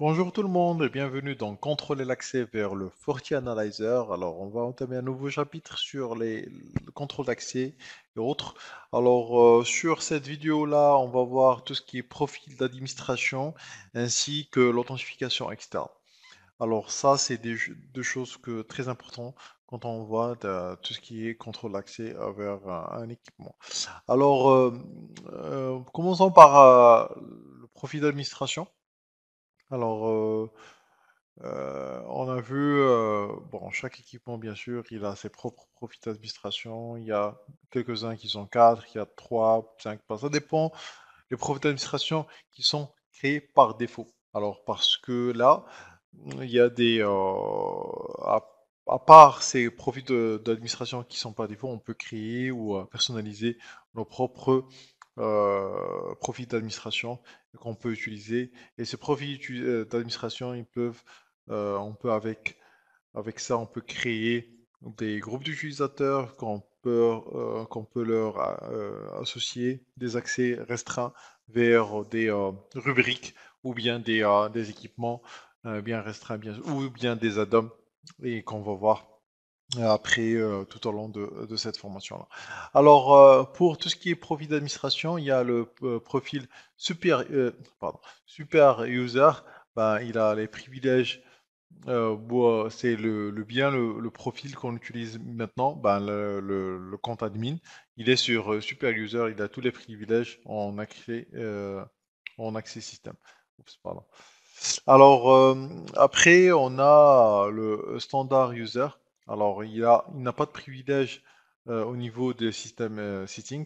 Bonjour tout le monde et bienvenue dans Contrôler l'accès vers le Forti Analyzer. Alors, on va entamer un nouveau chapitre sur les, le contrôle d'accès et autres. Alors, euh, sur cette vidéo-là, on va voir tout ce qui est profil d'administration ainsi que l'authentification externe. Alors, ça, c'est des, deux choses que, très importantes quand on voit euh, tout ce qui est contrôle d'accès vers euh, un, équipement. Alors, commençons par le profil d'administration. Alors, euh, euh, on a vu, euh, bon, chaque équipement, bien sûr, il a ses propres profits d'administration. Il y a quelques-uns qui sont quatre, il y a trois, cinq, ça dépend les profits d'administration qui sont créés par défaut. Alors, parce que là, il y a des. À, à part ces profits d'administration qui sont par défaut, on peut créer ou personnaliser nos propres euh, profit d'administration qu'on peut utiliser. Et ces profils euh, d'administration, ils peuvent, euh, on peut avec, avec ça, on peut créer des groupes d'utilisateurs qu'on peut, qu'on peut leur associer des accès restreints vers des rubriques ou bien des, des équipements bien restreints ou bien des add-ons et qu'on va voir après euh, tout au long de, cette formation-là. Alors, euh, pour tout ce qui est profil d'administration, il y a le euh, profil super, super user. Ben, il a les privilèges. c'est le, bien le, profil qu'on utilise maintenant, ben, le, compte admin. Il est sur super user, il a tous les privilèges en accès, en accès système. Alors, après, on a le standard user. Alors, il n'a il pas de privilège euh, au niveau des systèmes euh, settings,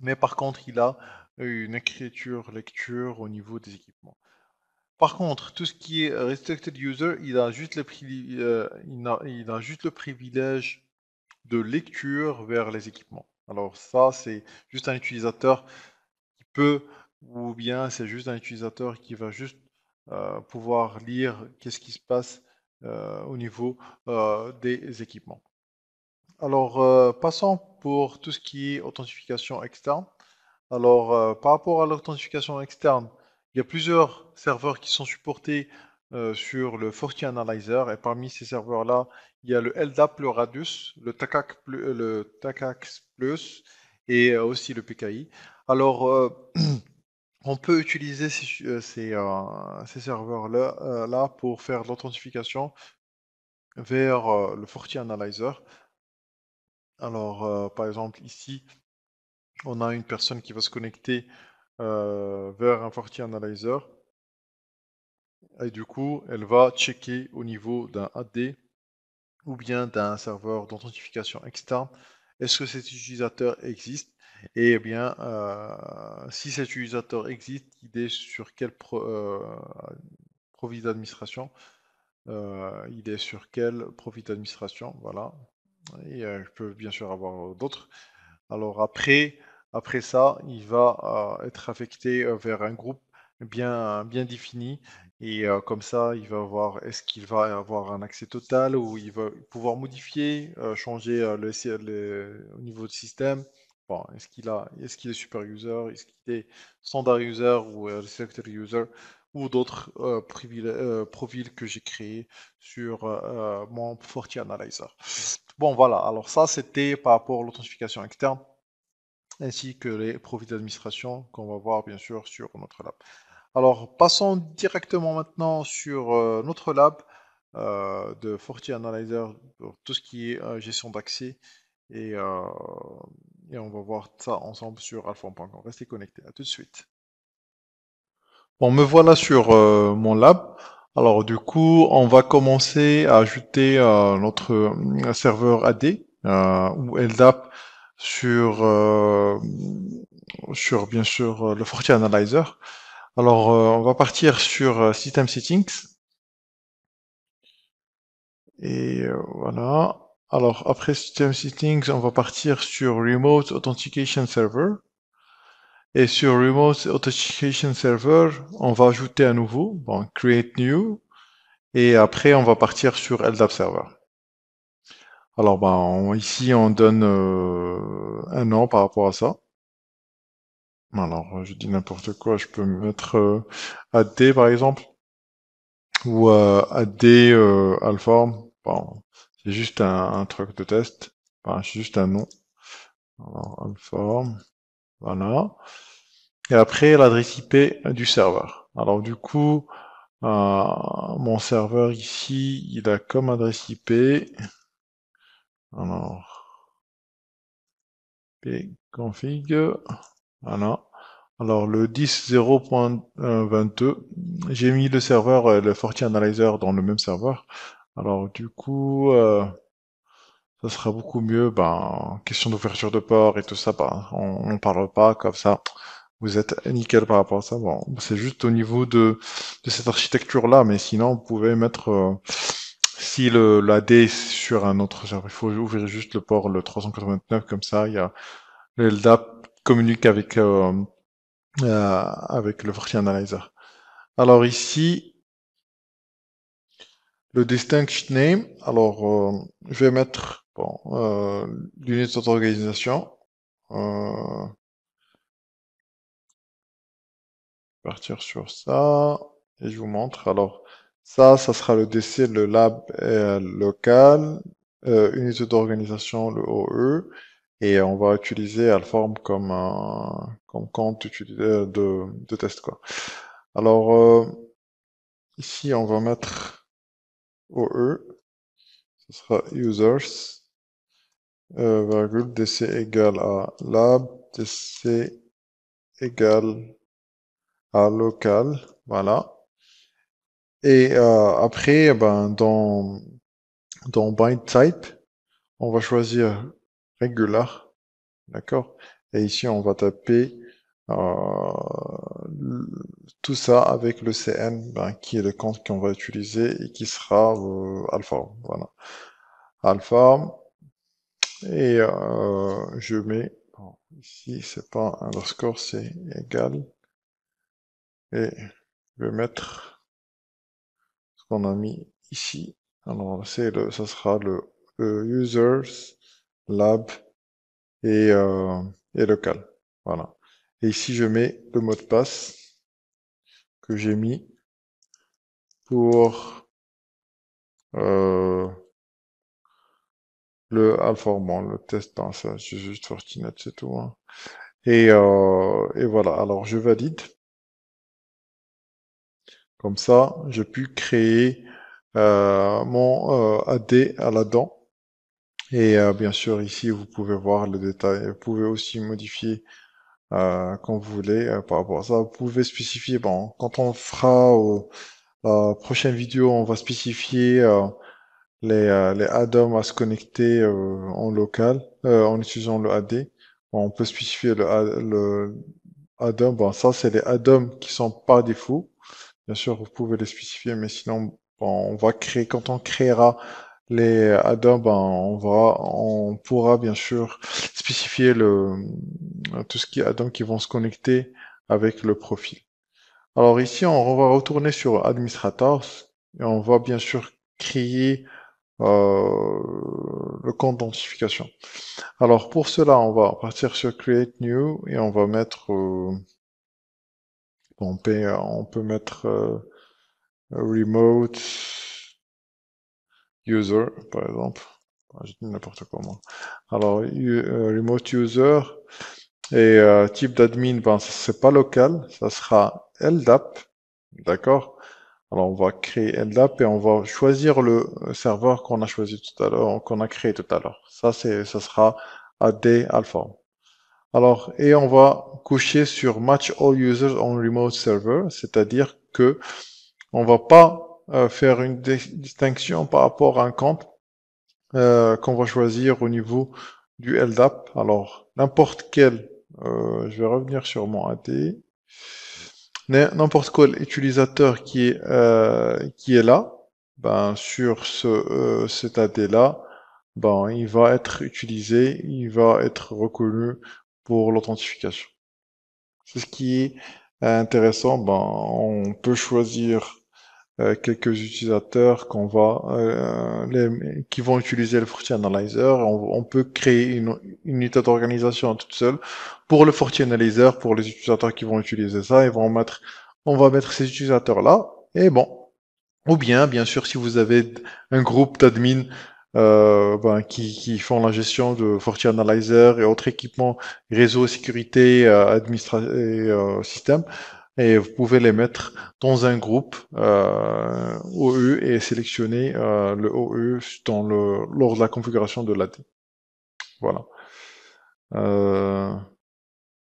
mais par contre, il a une écriture, lecture au niveau des équipements. Par contre, tout ce qui est restricted user, il a juste le, euh, juste le privilège de lecture vers les équipements. Alors ça, c'est juste un utilisateur qui peut, ou bien c'est juste un utilisateur qui va juste pouvoir lire qu'est-ce qui se passe euh, au niveau euh, des équipements. Alors, euh, passons pour tout ce qui est authentification externe. Alors, par rapport à l'authentification externe, il y a plusieurs serveurs qui sont supportés sur le Forti Analyzer et parmi ces serveurs-là, il y a le LDAP, le Radius, le TACAX, le Plus et aussi le PKI. Alors, on peut utiliser ces, euh, euh, serveurs-là euh, pour faire l'authentification vers le analyzer. Alors, par exemple, ici, on a une personne qui va se connecter vers un analyzer. Et du coup, elle va checker au niveau d'un AD ou bien d'un serveur d'authentification externe, est-ce que cet utilisateur existe et eh bien, euh, si cet utilisateur existe, il est sur quel profil euh, profit d'administration euh, Il est sur quel profit d'administration Voilà. Et je peux bien sûr avoir d'autres. Alors après, après ça, il va être affecté vers un groupe bien, défini. Et comme ça, il va voir est-ce qu'il va avoir un accès total ou il va pouvoir modifier, changer le, au niveau de système est-ce qu'il a, est-ce qu'il est super user, est-ce qu'il est standard user ou euh, restricted user ou d'autres euh, euh, profils que j'ai créés sur mon FortiAnalyzer. Bon, voilà. Alors ça, c'était par rapport à l'authentification externe ainsi que les profils d'administration qu'on va voir bien sûr sur notre lab. Alors passons directement maintenant sur notre lab de FortiAnalyzer, pour tout ce qui est gestion d'accès et et on va voir ça ensemble sur alphon.com. Restez connectés, à tout de suite. Bon, me voilà sur euh, mon lab. Alors du coup, on va commencer à ajouter euh, notre euh, serveur AD euh, ou LDAP sur, sur bien sûr le FortiAnalyzer. Analyzer. Alors on va partir sur System Settings. Et voilà, alors, après System Settings, on va partir sur Remote Authentication Server. Et sur Remote Authentication Server, on va ajouter à nouveau, bon, Create New. Et après, on va partir sur LDAP Server. Alors, ben, ici, on donne euh, un nom par rapport à ça. Alors, je dis n'importe quoi, je peux mettre euh, AD par exemple, ou euh, AD euh, Alpha. C'est juste un, truc de test. juste un nom. Alors, on forme. Voilà. Et après, l'adresse IP du serveur. Alors, du coup, euh, mon serveur ici, il a comme adresse IP. Alors, config. Voilà. Alors, le 10.0.22, euh, j'ai mis le serveur, euh, le FortiAnalyzer dans le même serveur. Alors du coup, euh, ça sera beaucoup mieux. Ben, question d'ouverture de port et tout ça, ben, on ne parle pas comme ça. Vous êtes nickel par rapport à ça. Bon, c'est juste au niveau de, cette architecture-là, mais sinon, vous pouvez mettre, euh, si le, la sur un autre serveur, il faut ouvrir juste le port le 389, comme ça, il y a communique avec, euh, avec le FortiAnalyzer. Analyzer. Alors ici, le distinct name, alors euh, je vais mettre bon, euh, l'unité d'organisation Euh, partir sur ça et je vous montre. Alors ça, ça sera le DC, le lab euh, local, euh, unité d'organisation, le OE, et on va utiliser Alform comme comme compte de, de, test quoi. Alors ici on va mettre OE, ce sera users, euh, virgule, dc égale à lab, dc égale à local, voilà. Et euh, après, eh ben, dans, dans bind type, on va choisir regular, d'accord Et ici, on va taper euh, tout ça avec le CN, ben, qui est le compte qu'on va utiliser et qui sera euh, alpha. Voilà. Alpha. Et euh, je mets ici, c'est pas un underscore, c'est égal. Et je vais mettre ce qu'on a mis ici. Alors, c'est le, ça sera le, le users lab et, et local. Voilà. Et ici, je mets le mot de passe que j'ai mis pour euh, le informant, le test, c'est juste Fortinet, c'est tout. Hein. Et, euh, et voilà, alors je valide. Comme ça, j'ai pu créer euh, mon AD à la dent. Et bien sûr, ici, vous pouvez voir le détail. Vous pouvez aussi modifier euh, quand vous voulez euh, par rapport à ça. Vous pouvez spécifier, bon, quand on fera la euh, euh, prochaine vidéo, on va spécifier les, les add à se connecter en local, en utilisant le AD. on peut spécifier le, le add-on. Bon, ça, c'est les add-ons qui sont par défaut. Bien sûr, vous pouvez les spécifier, mais sinon, on va créer, quand on créera les add ben, on, pourra bien sûr spécifier le, tout ce qui est qui vont se connecter avec le profil. Alors ici, on va retourner sur Administrators et on va bien sûr créer euh, le compte d'identification. Alors pour cela, on va partir sur Create New et on va mettre... Euh, on, peut, mettre euh, Remote user, par exemple. Je n'importe comment. Alors, euh, remote user et euh, type d'admin, ben, c'est pas local, ça sera LDAP. D'accord Alors, on va créer LDAP et on va choisir le euh, serveur qu'on a choisi tout à l'heure, qu'on a créé tout à l'heure. Ça, c'est, ça sera AD Alpha. Alors, et on va coucher sur Match All Users on Remote Server, c'est-à-dire que on va pas euh, faire une distinction par rapport à un compte euh, qu'on va choisir au niveau du LDAP. Alors, n'importe quel, euh, je vais revenir sur mon AD, n'importe quel utilisateur qui est, qui est là, ben, sur ce, cet AD là ben, il va être utilisé, il va être reconnu pour l'authentification. C'est ce qui est intéressant. Ben, on peut choisir euh, quelques utilisateurs qu'on va, euh, les, qui vont utiliser le FortiAnalyzer. On, on peut créer une, une unité d'organisation toute seule pour le FortiAnalyzer, pour les utilisateurs qui vont utiliser ça. Ils vont mettre, on va mettre ces utilisateurs-là. Et bon. Ou bien, bien sûr, si vous avez un groupe d'admins euh, ben, qui, qui, font la gestion de FortiAnalyzer et autres équipements réseau, sécurité, euh, administration et euh, système, et vous pouvez les mettre dans un groupe euh, OE et sélectionner euh, le OE dans le, lors de la configuration de l'AD. Voilà. Euh,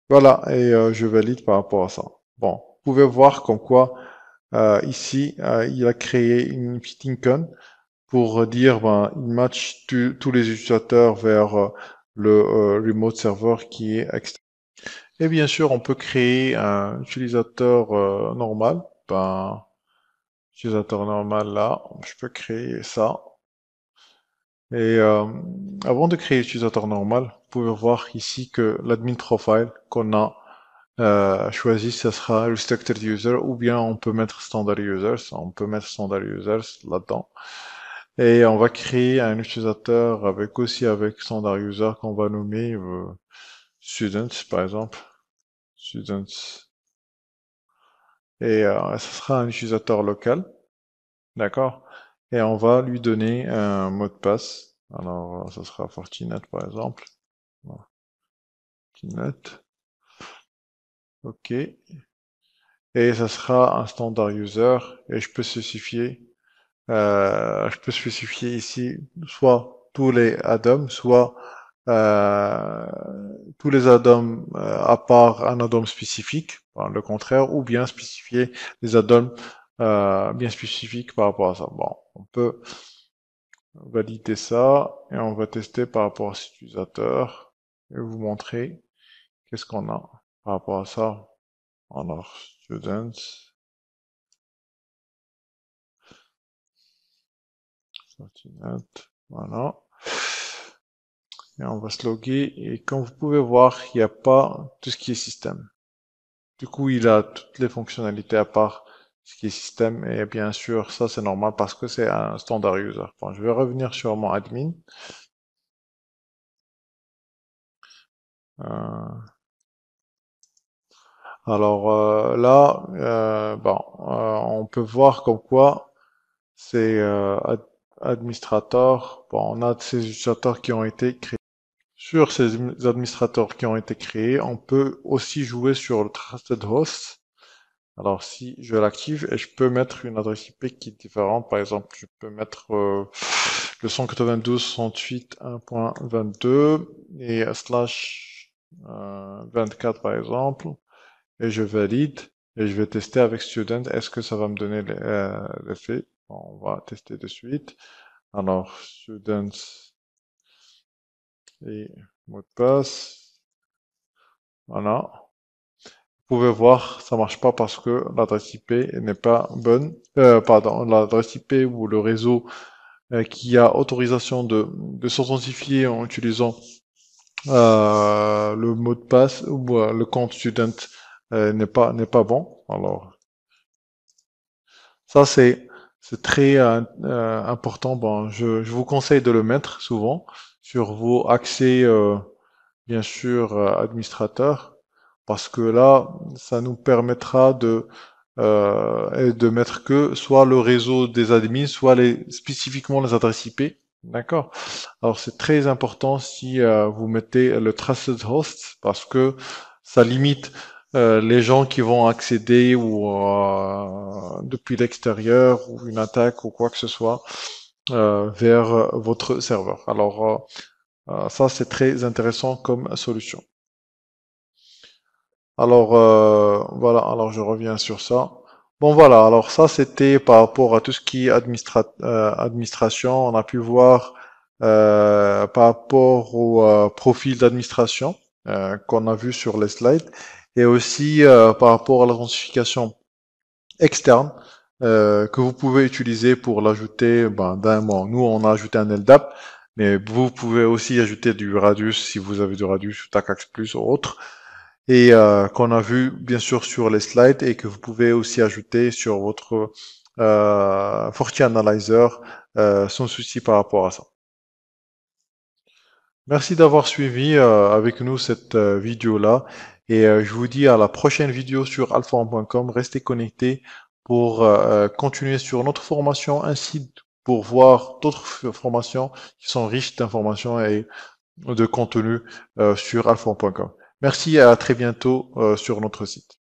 voilà, et euh, je valide par rapport à ça. Bon, vous pouvez voir comme quoi ici, il a créé une fitting con pour dire ben, il match tous les utilisateurs vers le remote server qui est extérieur. Et bien sûr, on peut créer un utilisateur euh, normal. Ben, utilisateur normal là, je peux créer ça. Et euh, avant de créer utilisateur normal, vous pouvez voir ici que l'admin profile qu'on a euh, choisi, ce sera restricted user ou bien on peut mettre standard users. On peut mettre standard users là-dedans. Et on va créer un utilisateur avec aussi avec standard user qu'on va nommer euh, students par exemple students. Et euh, ce sera un utilisateur local. D'accord Et on va lui donner un mot de passe. Alors, euh, ce sera Fortinet, par exemple. Fortinet. OK. Et ce sera un standard user. Et je peux spécifier, euh, je peux spécifier ici soit tous les add-ons, soit euh, tous les atomes euh, à part un atome spécifique, par le contraire, ou bien spécifier les atomes euh, bien spécifiques par rapport à ça. Bon, on peut valider ça et on va tester par rapport à cet utilisateur et vous montrer qu'est-ce qu'on a par rapport à ça. Alors, students. Voilà on va se loguer et comme vous pouvez voir, il n'y a pas tout ce qui est système. Du coup, il a toutes les fonctionnalités à part ce qui est système et bien sûr, ça c'est normal parce que c'est un standard user. je vais revenir sur mon admin. Euh, alors euh, là, euh, on peut voir comme quoi c'est administrateur. on a ces utilisateurs qui ont été créés sur ces administrateurs qui ont été créés, on peut aussi jouer sur le trusted host. Alors si je l'active et je peux mettre une adresse IP qui est différente, par exemple je peux mettre euh, le 192.168.1.22 et slash 24 euh, par exemple, et je valide et je vais tester avec student, est-ce que ça va me donner euh, l'effet On va tester de suite. Alors student et mot de passe. Voilà. Vous pouvez voir, ça marche pas parce que l'adresse IP n'est pas bonne. Euh, pardon, l'adresse IP ou le réseau euh, qui a autorisation de, de s'authentifier en utilisant euh, le mot de passe ou euh, le compte student n'est pas n'est pas bon. Alors ça c'est c'est très important. Bon, je, je vous conseille de le mettre souvent sur vos accès, euh, bien sûr, euh, administrateurs, parce que là, ça nous permettra de, euh, de mettre que soit le réseau des admins, soit les, spécifiquement les adresses IP. D'accord Alors c'est très important si vous mettez le trusted host parce que ça limite les gens qui vont accéder ou depuis l'extérieur ou une attaque ou quoi que ce soit. Euh, vers euh, votre serveur. Alors euh, ça c'est très intéressant comme solution. Alors voilà, alors je reviens sur ça. Bon voilà, alors ça c'était par rapport à tout ce qui est administration. On a pu voir par rapport au profil d'administration qu'on a vu sur les slides et aussi par rapport à l'identification externe euh, que vous pouvez utiliser pour l'ajouter ben, d'un mot. Nous, on a ajouté un LDAP, mais vous pouvez aussi ajouter du Radius si vous avez du Radius, TACAX Plus ou autre, et euh, qu'on a vu bien sûr sur les slides et que vous pouvez aussi ajouter sur votre euh, FortiAnalyzer euh, sans souci par rapport à ça. Merci d'avoir suivi euh, avec nous cette vidéo-là et je vous dis à la prochaine vidéo sur alphan.com, Restez connectés pour euh, continuer sur notre formation, ainsi pour voir d'autres formations qui sont riches d'informations et de contenu euh, sur alphon.com. Merci et à très bientôt euh, sur notre site.